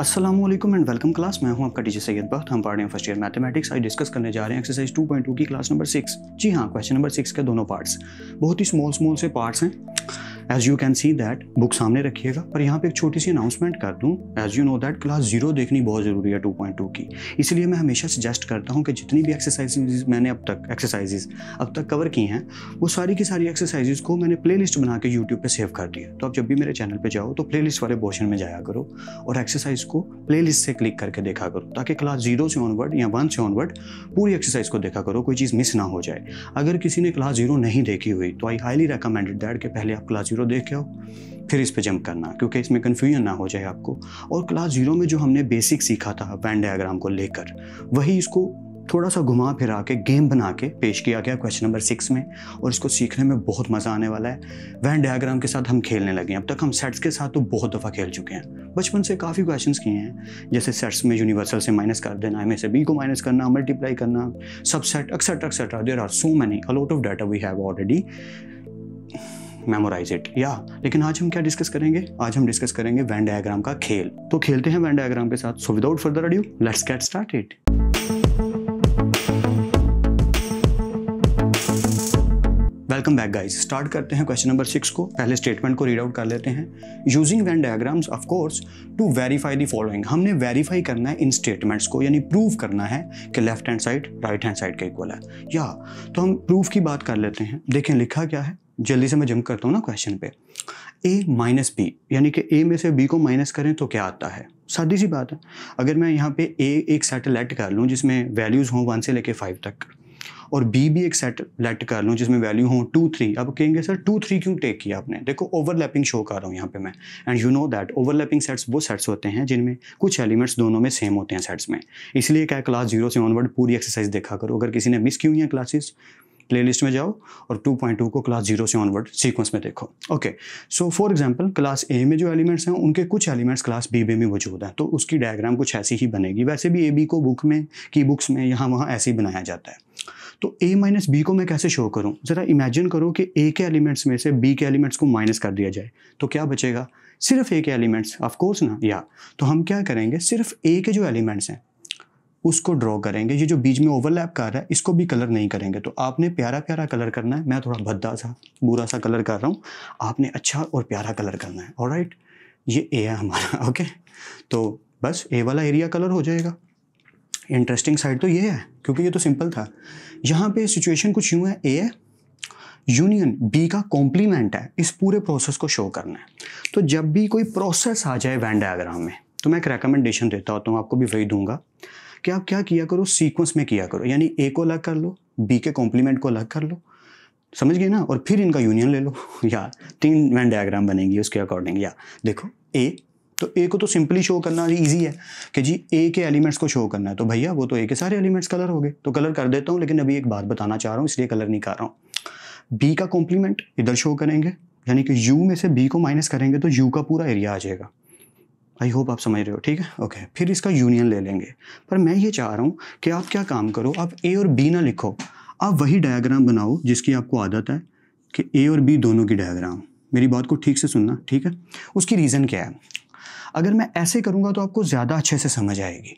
Aslam and welcome class मैं हूं आपका टीचर सैयद बख्त हम पढ़ रहे हैं फर्स्ट ईयर मैथमेटिक्स आज डिस्कस करने जा रहे हैं एक्सरसाइज 2.2 की क्लास नंबर सिक्स जी हाँ क्वेश्चन नंबर सिक्स के दोनों पार्ट्स बहुत ही स्मॉल स्मॉल से पार्ट्स हैं as you can see that book सामने रखिएगा और यहाँ पे एक छोटी सी अनाउंसमेंट कर दूँ as you know that class zero देखनी बहुत ज़रूरी है टू पॉइंट टू की इसलिए मैं हमेशा सजेस्ट करता हूँ कि जितनी भी एक्सरसाइजेज मैंने अब तक एक्सरसाइजेज अब तक कवर की हैं वो सारी की सारी एक्सरसाइजेज को मैंने प्ले लिस्ट बना के यूट्यूब पर सेव कर दिया तो आप जब भी मेरे चैनल पर जाओ तो प्ले लिस्ट वाले पोर्शन में जाया करो और एक्सरसाइज को प्ले लिस्ट से क्लिक करके देखा करो ताकि क्लास जीरो से ऑनवर्ड या वन से ऑनवर्ड पूरी एक्सरसाइज को देखा करो कोई चीज़ मिस ना हो जाए अगर किसी ने क्लास जीरो नहीं देखी हुई तो आई हाईली रिकमेंडेड दैट कि पहले आप क्लास जीरो जीरो देख के आओ फिर इस पे जंप करना क्योंकि इसमें कन्फ्यूजन ना हो जाए आपको और क्लास जीरो में जो हमने बेसिक सीखा था वैन डायाग्राम को लेकर वही इसको थोड़ा सा घुमा फिरा के गेम बना के पेश किया गया क्वेश्चन नंबर सिक्स में और इसको सीखने में बहुत मज़ा आने वाला है वैन डायग्राम के साथ हम खेलने लगे हैं अब तक हम सेट्स के साथ तो बहुत दफ़ा खेल चुके हैं बचपन से काफ़ी क्वेश्चन किए हैं जैसे सेट्स में यूनिवर्सल से माइनस कर देना एम से बी को माइनस करना मल्टीप्लाई करना set etcetera etcetera there are so many a lot of data we have already memorize it या लेकिन आज हम क्या डिस्कस करेंगे आज हम डिस्कस करेंगे वैन डायग्राम का खेल तो खेलते हैं वैन डायग्राम के साथ so without further adieu let's get start it welcome back guys start करते हैं क्वेश्चन नंबर सिक्स को पहले स्टेटमेंट को रीड आउट कर लेते हैं using Venn diagrams of course to verify the following हमने वेरीफाई करना है इन स्टेटमेंट्स को यानी प्रूव करना है कि left hand side right hand side का इक्वल है या तो हम प्रूफ की बात कर लेते हैं देखें लिखा क्या है जल्दी से मैं जंप करता हूँ ना क्वेश्चन पे ए माइनस बी यानी कि ए में से बी को माइनस करें तो क्या आता है सादी सी बात है अगर मैं यहाँ पे ए एक सेटेलाइट कर लूँ जिसमें वैल्यूज़ हों वन से लेके फाइव तक और बी भी एक सेटेलाइट कर लूँ जिसमें वैल्यू हों टू थ्री अब कहेंगे सर टू थ्री क्यों टेक किया आपने देखो ओवरलैपिंग शो कर रहा हूँ यहाँ पे मैं and you know that overlapping sets वो सेट्स होते हैं जिनमें कुछ एलिमेंट्स दोनों में सेम होते हैं सेट्स में इसलिए क्या क्लास जीरो से ऑनवर्ड पूरी एक्सरसाइज देखा करो अगर किसी ने मिस की हुई हैं क्लासेस प्लेलिस्ट में जाओ और 2.2 को क्लास जीरो से ऑनवर्ड सीक्वेंस में देखो okay so for example class A में जो एलिमेंट्स हैं उनके कुछ एलिमेंट्स क्लास बी में मौजूद हैं तो उसकी डायग्राम कुछ ऐसी ही बनेगी वैसे भी ए बी को बुक में की बुक्स में यहाँ वहाँ ऐसे ही बनाया जाता है तो ए माइनस बी को मैं कैसे शो करूँ ज़रा इमेजिन करो कि ए के एलिमेंट्स में से बी के एलिमेंट्स को माइनस कर दिया जाए तो क्या बचेगा सिर्फ ए के एलिमेंट्स ऑफ कोर्स ना या तो हम क्या करेंगे सिर्फ ए के जो एलिमेंट्स हैं उसको ड्रॉ करेंगे ये जो बीच में ओवरलैप कर रहा है इसको भी कलर नहीं करेंगे तो आपने प्यारा प्यारा कलर करना है मैं थोड़ा भद्दा सा बुरा सा कलर कर रहा हूँ आपने अच्छा और प्यारा कलर करना है और राइट ये ए है हमारा ओके तो बस ए वाला एरिया कलर हो जाएगा इंटरेस्टिंग साइड तो ये है क्योंकि ये तो सिंपल था यहाँ पे सिचुएशन कुछ यूँ है ए है यूनियन बी का कॉम्प्लीमेंट है इस पूरे प्रोसेस को शो करना है तो जब भी कोई प्रोसेस आ जाए वैन डायग्राम में तो मैं एक रिकमेंडेशन देता होता हूँ आपको भी वही दूंगा कि आप क्या किया करो सीक्वेंस में किया करो यानी ए को अलग कर लो बी के कॉम्प्लीमेंट को अलग कर लो समझ गए ना और फिर इनका यूनियन ले लो या तीन वैन डायग्राम बनेंगी उसके अकॉर्डिंग या देखो ए तो ए को तो सिंपली शो करना ईजी है कि जी ए के एलिमेंट्स को शो करना है तो भैया वो तो ए के सारे एलिमेंट्स कलर हो गए तो कलर कर देता हूँ लेकिन अभी एक बात बताना चाह रहा हूँ इसलिए कलर नहीं कर रहा हूँ बी का कॉम्प्लीमेंट इधर शो करेंगे यानी कि यू में से बी को माइनस करेंगे तो यू का पूरा एरिया आ जाएगा आई होप आप समझ रहे हो ठीक है ओके फिर इसका यूनियन ले लेंगे पर मैं ये चाह रहा हूँ कि आप क्या काम करो आप ए और बी ना लिखो आप वही डायग्राम बनाओ जिसकी आपको आदत है कि ए और बी दोनों की डायग्राम मेरी बात को ठीक से सुनना ठीक है उसकी रीज़न क्या है अगर मैं ऐसे करूँगा तो आपको ज़्यादा अच्छे से समझ आएगी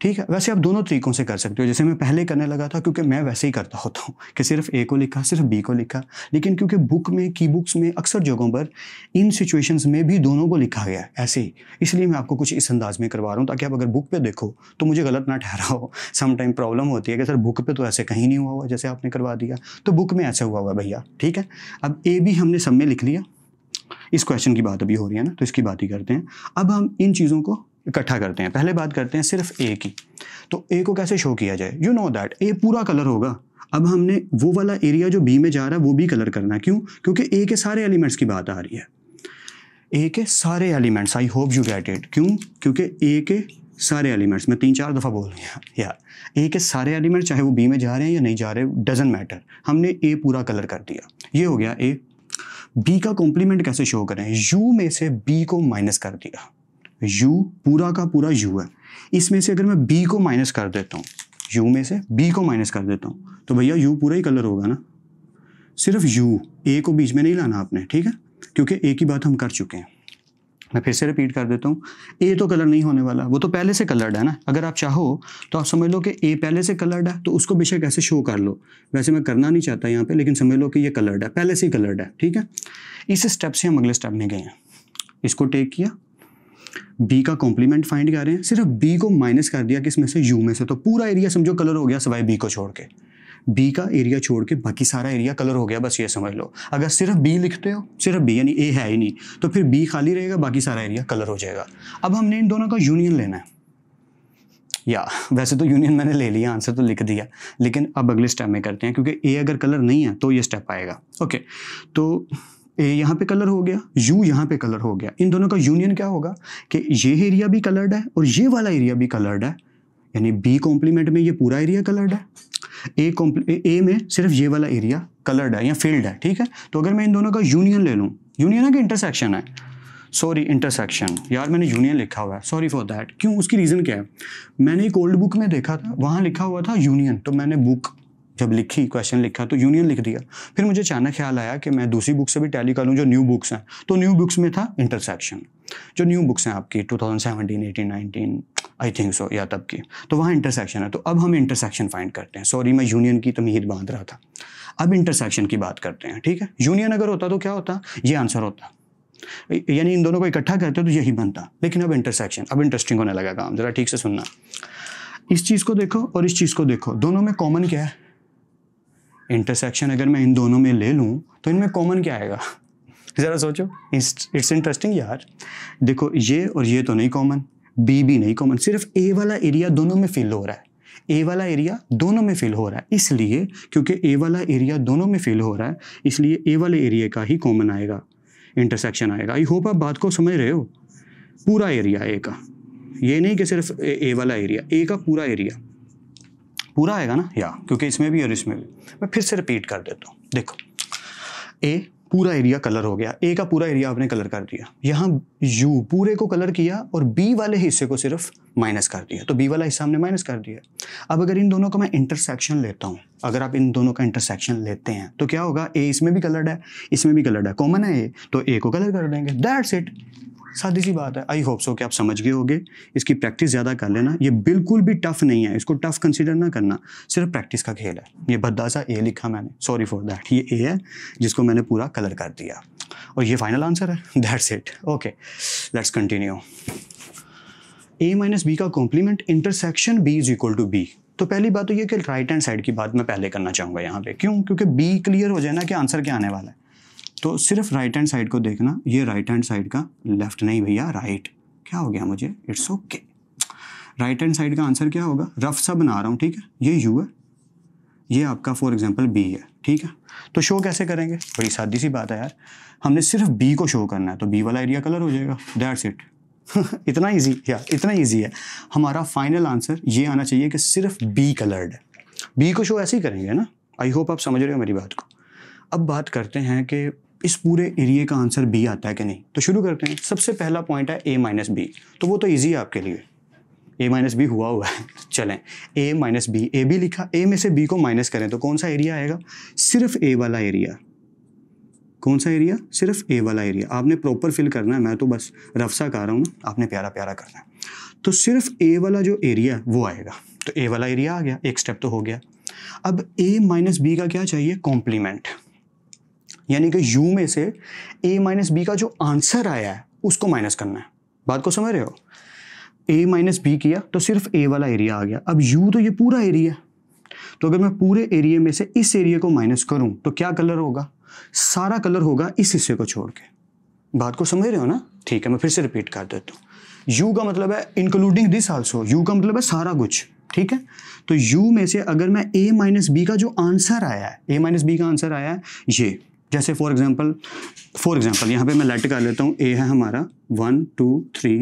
ठीक है वैसे आप दोनों तरीकों से कर सकते हो जैसे मैं पहले करने लगा था क्योंकि मैं वैसे ही करता होता हूँ कि सिर्फ ए को लिखा सिर्फ बी को लिखा लेकिन क्योंकि बुक में की बुक्स में अक्सर जगहों पर इन सिचुएशंस में भी दोनों को लिखा गया है ऐसे ही इसलिए मैं आपको कुछ इस अंदाज में करवा रहा हूँ ताकि आप अगर बुक पर देखो तो मुझे गलत ना ठहरा हो समटाइम प्रॉब्लम होती है कि सर बुक पर तो ऐसे कहीं नहीं हुआ हुआ जैसे आपने करवा दिया तो बुक में ऐसा हुआ हुआ भैया ठीक है अब ए भी हमने सब में लिख लिया इस क्वेश्चन की बात अभी हो रही है ना तो इसकी बात ही करते हैं अब हम इन चीज़ों को इकट्ठा करते हैं पहले बात करते हैं सिर्फ ए की तो ए को कैसे शो किया जाए यू नो दैट ए पूरा कलर होगा अब हमने वो वाला एरिया जो बी में जा रहा है वो भी कलर करना है क्यों क्योंकि ए के सारे एलिमेंट्स की बात आ रही है ए के सारे elements I hope you get it क्यों क्योंकि ए के सारे एलिमेंट्स मैं तीन चार दफ़ा बोल रही हूँ यार ए के सारे एलिमेंट्स चाहे वो बी में जा रहे हैं या नहीं जा रहे डजेंट मैटर हमने ए पूरा कलर कर दिया ये हो गया ए बी का कॉम्प्लीमेंट कैसे शो करें यू में से बी को माइनस कर दिया u पूरा का पूरा u है इसमें से अगर मैं b को माइनस कर देता हूँ u में से b को माइनस कर देता हूँ तो भैया u पूरा ही कलर होगा ना सिर्फ u a को बीच में नहीं लाना आपने ठीक है क्योंकि a की बात हम कर चुके हैं मैं फिर से रिपीट कर देता हूँ ए तो कलर नहीं होने वाला वो तो पहले से कलर्ड है ना अगर आप चाहो तो आप समझ लो कि ए पहले से कलर्ड है तो उसको बेशक ऐसे शो कर लो वैसे मैं करना नहीं चाहता यहाँ पे लेकिन समझ लो कि ये कलर्ड है पहले से ही कलर्ड है ठीक है इस स्टेप से हम अगले स्टेप में गए हैं इसको टेक किया बी का कॉम्प्लीमेंट फाइंड कर रहे हैं सिर्फ बी को माइनस कर दिया किस में से यू में से तो पूरा एरिया समझो कलर हो गया सवाई बी को छोड़ के बी का एरिया छोड़ के बाकी सारा एरिया कलर हो गया बस ये समझ लो अगर सिर्फ बी लिखते हो सिर्फ बी यानी ए है ही नहीं तो फिर बी खाली रहेगा बाकी सारा एरिया कलर हो जाएगा अब हमने इन दोनों का यूनियन लेना है या वैसे तो यूनियन मैंने ले लिया आंसर तो लिख दिया लेकिन अब अगले स्टेप में करते हैं क्योंकि ए अगर कलर नहीं है तो ये स्टेप आएगा ओके तो ए यहाँ पे कलर हो गया यू यहाँ पे कलर हो गया इन दोनों का यूनियन क्या होगा कि ये एरिया भी कलर्ड है और ये वाला एरिया भी कलर्ड है यानी बी कॉम्प्लीमेंट में ये पूरा एरिया कलर्ड है ए कॉम्प्ली ए में सिर्फ ये वाला एरिया कलर्ड है या फील्ड है ठीक है तो अगर मैं इन दोनों का यूनियन ले लूँ यूनियन है कि इंटरसेक्शन है सॉरी इंटरसेक्शन यार मैंने यूनियन लिखा हुआ है सॉरी फॉर दैट क्यों उसकी रीज़न क्या है मैंने एक ओल्ड बुक में देखा था वहाँ लिखा हुआ था यूनियन तो मैंने बुक जब लिखी क्वेश्चन लिखा तो यूनियन लिख दिया फिर मुझे अचानक ख्याल आया कि मैं दूसरी बुक से भी टैली कर लूँ जो न्यू बुक्स हैं तो न्यू बुक्स में था इंटरसेक्शन जो न्यू बुक्स हैं आपकी seventeen eighteen nineteen I think so या तब की तो वहाँ इंटरसेक्शन है तो अब हम इंटरसेक्शन फाइंड करते हैं सॉरी मैं यूनियन की तमीद बांध रहा था अब इंटरसेक्शन की बात करते हैं ठीक है यूनियन अगर होता तो क्या होता ये आंसर होता यानी इन दोनों को इकट्ठा करते तो यही बनता लेकिन अब इंटरसेक्शन अब इंटरेस्टिंग होने लगा काम ज़रा ठीक से सुनना इस चीज़ को देखो और इस चीज़ को देखो दोनों में कॉमन क्या है इंटरसेक्शन अगर मैं इन दोनों में ले लूँ तो इनमें कॉमन क्या आएगा ज़रा सोचो इट्स इंटरेस्टिंग यार देखो ये और ये तो नहीं कॉमन बी भी नहीं कॉमन सिर्फ ए वाला एरिया दोनों में फिल हो रहा है ए वाला एरिया दोनों में फिल हो रहा है इसलिए क्योंकि ए वाला एरिया दोनों में फिल हो रहा है इसलिए ए वाले एरिया का ही कॉमन आएगा इंटरसेक्शन आएगा आई होप आप बात को समझ रहे हो पूरा एरिया ए का ये नहीं कि सिर्फ ए वाला एरिया ए का पूरा एरिया पूरा आएगा ना या क्योंकि इसमें भी और इसमें भी मैं फिर से रिपीट कर देता हूँ देखो ए पूरा एरिया कलर हो गया ए का पूरा एरिया आपने कलर कर दिया यहाँ यू पूरे को कलर किया और बी वाले हिस्से को सिर्फ माइनस कर दिया तो बी वाला हिस्सा हमने माइनस कर दिया अब अगर इन दोनों का मैं इंटरसेक्शन लेता हूँ अगर आप इन दोनों का इंटरसेक्शन लेते हैं तो क्या होगा ए इसमें भी कलर्ड है इसमें भी कलर्ड है कॉमन है ए तो ए को कलर कर देंगे दैट्स इट सादी सी बात है आई होप सो कि आप समझ गए होगे इसकी प्रैक्टिस ज़्यादा कर लेना ये बिल्कुल भी टफ नहीं है इसको टफ कंसिडर ना करना सिर्फ प्रैक्टिस का खेल है ये भद्दा सा ए लिखा मैंने सॉरी फॉर दैट ये ए है जिसको मैंने पूरा कलर कर दिया और ये फाइनल आंसर है that's it okay let's continue A minus B का complement intersection B is equal to B तो पहली बात तो ये कि राइट हैंड साइड की बात मैं पहले करना चाहूँगा यहाँ पे क्यों क्योंकि बी क्लियर हो जाए ना कि आंसर क्या आने वाला है तो सिर्फ राइट हैंड साइड को देखना ये राइट हैंड साइड का लेफ्ट नहीं भैया राइट क्या हो गया मुझे it's okay right hand side का आंसर क्या होगा रफ सा बना रहा हूँ ठीक है ये यू है ये आपका फॉर एग्जाम्पल बी है ठीक है तो शो कैसे करेंगे बड़ी सादी सी बात है यार हमने सिर्फ बी को शो करना है तो बी वाला एरिया कलर हो जाएगा दैट्स इट इतना ईजी या इतना ईजी है हमारा फाइनल आंसर ये आना चाहिए कि सिर्फ बी कलर्ड है बी को शो ऐसे ही करेंगे ना आई होप आप समझ रहे हो मेरी बात को अब बात करते हैं कि इस पूरे एरिए का आंसर बी आता है कि नहीं तो शुरू करते हैं सबसे पहला पॉइंट है ए माइनस बी तो वो तो ईजी है आपके लिए ए माइनस बी हुआ हुआ है चलें A minus B A B लिखा ए में से बी को माइनस करें तो कौन सा एरिया आएगा सिर्फ ए वाला एरिया कौन सा एरिया सिर्फ ए वाला एरिया आपने प्रॉपर फिल करना है मैं तो बस रफ्सा कह रहा हूँ आपने प्यारा प्यारा करना है तो सिर्फ ए वाला जो एरिया वो आएगा तो ए वाला एरिया आ गया एक स्टेप तो हो गया अब ए माइनस बी का क्या चाहिए कॉम्प्लीमेंट यानी कि यू में से ए माइनस बी का जो आंसर आया है उसको माइनस करना है बात को समझ रहे हो ए माइनस बी किया तो सिर्फ ए वाला एरिया आ गया अब यू तो ये पूरा एरिया तो अगर मैं पूरे एरिया में से इस एरिया को माइनस करूं तो क्या कलर होगा सारा कलर होगा इस हिस्से को छोड़ के बात को समझ रहे हो ना ठीक है मैं फिर से रिपीट कर देता हूँ यू का मतलब है इंक्लूडिंग दिस आल्सो यू का मतलब है सारा कुछ ठीक है तो यू में से अगर मैं ए माइनस बी का जो आंसर आया है ए माइनस बी का आंसर आया है ये जैसे फॉर एग्जाम्पल फॉर एग्जाम्पल यहाँ पे मैं लेट कर लेता हूँ ए है हमारा one two three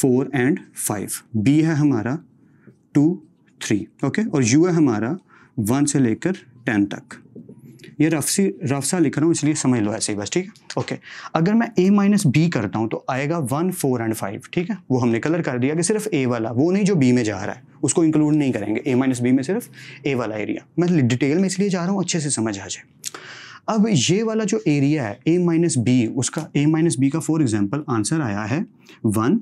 four and five B है हमारा टू थ्री ओके और यू है हमारा वन से लेकर टेन तक ये रफसी रफसा लिख रहा हूँ इसलिए समझ लो ऐसे ही बस ठीक है ओके अगर मैं ए माइनस बी करता हूँ तो आएगा वन फोर एंड फाइव ठीक है वो हमने कलर कर दिया कि सिर्फ ए वाला वो नहीं जो बी में जा रहा है उसको इंक्लूड नहीं करेंगे ए माइनस बी में सिर्फ ए वाला एरिया मैं डिटेल में इसलिए जा रहा हूँ अच्छे से समझ आ जाए अब ये वाला जो एरिया है ए माइनस बी उसका ए माइनस बी का फॉर एग्जाम्पल आंसर आया है वन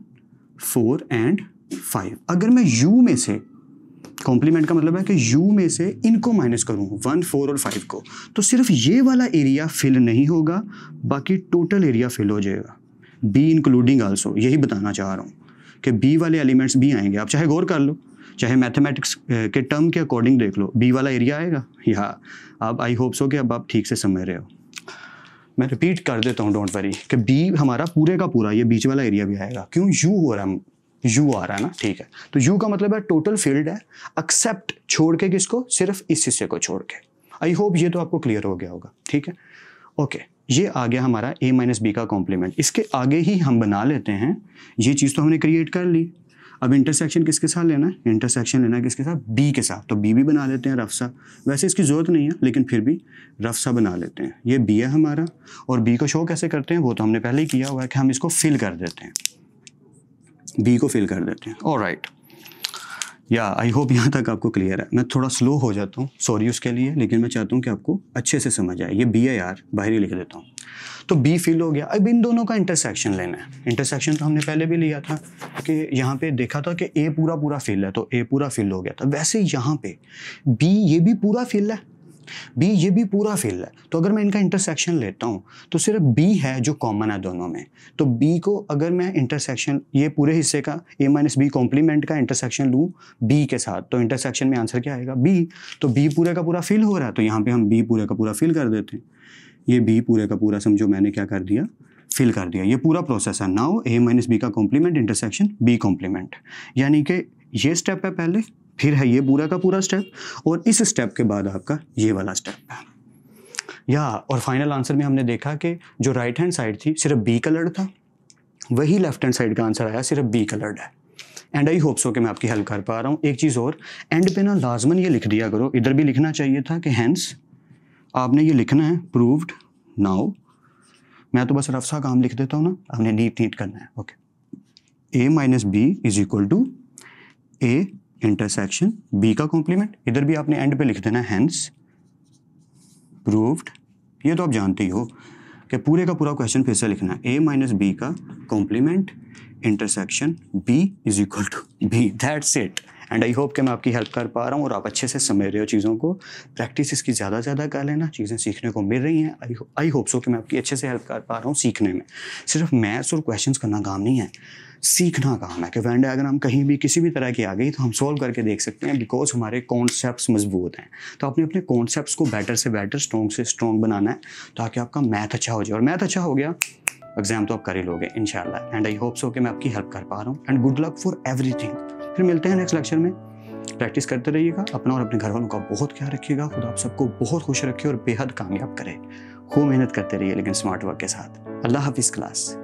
फोर एंड फाइव अगर मैं यू में से कॉम्प्लीमेंट का मतलब है कि यू में से इनको माइनस करूँ वन फोर और फाइव को तो सिर्फ ये वाला एरिया फिल नहीं होगा बाकी टोटल एरिया फिल हो जाएगा बी इंक्लूडिंग आल्सो यही बताना चाह रहा हूँ कि बी वाले एलिमेंट्स भी आएंगे आप चाहे गौर कर लो चाहे मैथमेटिक्स के टर्म के अकॉर्डिंग देख लो बी वाला एरिया आएगा या आप आई होप सो कि अब आप ठीक से समझ रहे हो मैं रिपीट कर देता हूँ डोंट वरी कि बी हमारा पूरे का पूरा ये बीच वाला एरिया भी आएगा क्यों यू हो रहा है यू आ रहा है ना ठीक है तो यू का मतलब है टोटल फील्ड है एक्सेप्ट छोड़ के किसको सिर्फ इस हिस्से को छोड़ के आई होप ये तो आपको क्लियर हो गया होगा ठीक है ओके okay, ये आ गया हमारा ए माइनस बी का कॉम्प्लीमेंट इसके आगे ही हम बना लेते हैं ये चीज़ तो हमने क्रिएट कर ली अब इंटरसेक्शन किसके साथ लेना है इंटरसेक्शन लेना है किसके साथ बी के साथ तो बी भी बना लेते हैं रफ्सा वैसे इसकी ज़रूरत नहीं है लेकिन फिर भी रफ्सा बना लेते हैं ये बी है हमारा और बी को शो कैसे करते हैं वो तो हमने पहले ही किया हुआ है कि हम इसको फिल कर देते हैं बी को फिल कर देते हैं और राइट या आई होप यहाँ तक आपको क्लियर है मैं थोड़ा स्लो हो जाता हूँ सॉरी उसके लिए लेकिन मैं चाहता हूँ कि आपको अच्छे से समझ आए ये बी है यार बाहरी लिख देता हूँ तो बी फिल हो गया अब इन दोनों का इंटरसेक्शन लेना है इंटरसेक्शन तो हमने पहले भी लिया था कि यहाँ पे देखा था कि ए पूरा पूरा फिल है तो ए पूरा फिल हो गया था वैसे यहाँ पे बी ये भी पूरा फिल है बी ये भी पूरा फील्ड है तो अगर मैं इनका इंटरसेक्शन लेता हूँ तो सिर्फ बी है जो कॉमन है दोनों में तो बी को अगर मैं इंटरसेक्शन ये पूरे हिस्से का ए माइनस बी कॉम्प्लीमेंट का इंटरसेक्शन लूँ बी के साथ तो इंटरसेक्शन में आंसर क्या आएगा बी तो बी पूरे का पूरा फिल हो रहा है तो यहाँ पर हम बी पूरे का पूरा फिल कर देते हैं ये बी पूरे का पूरा समझो मैंने क्या कर दिया फिल कर दिया ये पूरा प्रोसेस है नाउ ए माइनस बी का कॉम्प्लीमेंट इंटरसेक्शन बी कॉम्प्लीमेंट यानी कि ये स्टेप है पहले फिर है ये पूरा का पूरा स्टेप और इस स्टेप के बाद आपका ये वाला स्टेप है या और फाइनल आंसर में हमने देखा कि जो राइट हैंड साइड थी सिर्फ बी कलर्ड था वही लेफ्ट हैंड साइड का आंसर आया सिर्फ बी कलर्ड है एंड आई होप सो कि मैं आपकी हेल्प कर पा रहा हूँ एक चीज़ और एंड पे ना लाजमन ये लिख दिया करो इधर भी लिखना चाहिए था कि हैंस आपने ये लिखना है प्रूव्ड नाउ मैं तो बस रफ सा काम लिख देता हूँ ना आपने नीट नीट करना है okay A minus B is equal to A intersection B का कॉम्प्लीमेंट इधर भी आपने एंड पे लिख देना हैंस प्रूव्ड ये तो आप जानते ही हो कि पूरे का पूरा क्वेश्चन फिर से लिखना है ए माइनस बी का complement intersection B is equal to B that's it and I hope कि मैं आपकी हेल्प कर पा रहा हूँ और आप अच्छे से समझ रहे हो चीज़ों को प्रैक्टिस इसकी ज़्यादा ज़्यादा कर लेना चीज़ें सीखने को मिल रही हैं आई होप सो कि मैं आपकी अच्छे से हेल्प कर पा रहा हूँ सीखने में सिर्फ मैथ्स और क्वेश्चंस करना काम नहीं है सीखना कहा है कि वैन हम कहीं भी किसी भी तरह की आ गई तो हम सोल्व करके देख सकते हैं बिकॉज हमारे कॉन्सेप्ट मजबूत हैं तो आपने अपने कॉन्सेप्ट को बेटर से बेटर स्ट्रॉन्ग से स्ट्रॉन्ग बनाना है ताकि आपका मैथ अच्छा हो जाए और मैथ अच्छा हो गया एग्जाम तो आप कर ही लोगे in and I hope so कि मैं आपकी हेल्प कर पा रहा हूँ and good luck for every फिर मिलते हैं नेक्स्ट लेक्चर में प्रैक्टिस करते रहिएगा अपना और अपने घर वालों का बहुत ख्याल रखिएगा खुद आप सबको बहुत खुश रखे और बेहद कामयाब करे खूब मेहनत करते रहिए लेकिन स्मार्ट वर्क के साथ अल्लाह हाफिज़ क्लास